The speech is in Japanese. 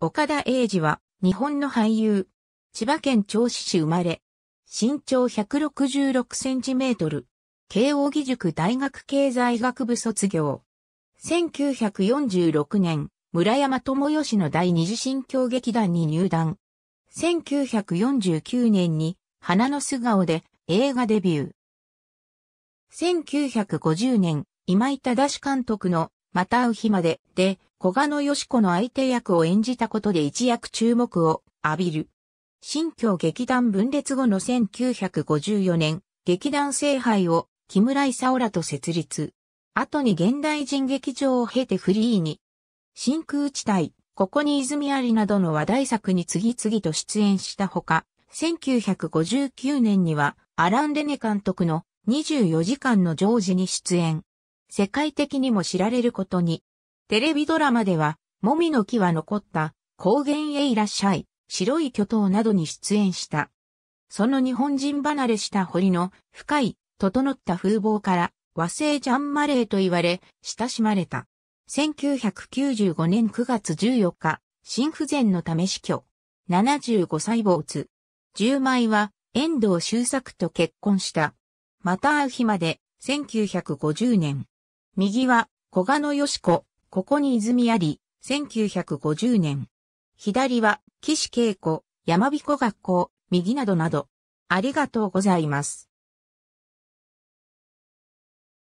岡田英二は、日本の俳優。千葉県銚子市生まれ。身長166センチメートル。慶応義塾大学経済学部卒業。1946年、村山智義の第二次新京劇団に入団。1949年に、花の素顔で映画デビュー。1950年、今井忠監督のまた会う日までで小賀野義子の相手役を演じたことで一躍注目を浴びる。新京劇団分裂後の1954年、劇団聖杯を木村勲らと設立。後に現代人劇場を経てフリーに、真空地帯、ここに泉ありなどの話題作に次々と出演したほか、1959年にはアラン・レネ監督の24時間のジョージに出演。世界的にも知られることにテレビドラマでは、もみの木は残った高原へいらっしゃい、白い巨頭などに出演した。その日本人離れした堀の深い、整った風貌から和製ジャンマレーと言われ、親しまれた。1995年9月14日、心不全のため死去。75歳没。10枚は遠藤周作と結婚した。また会う日まで、1950年。右は小賀野義子、ここに泉あり、1950年。左は、岸稽子、山彦学校、右などなど。ありがとうございます。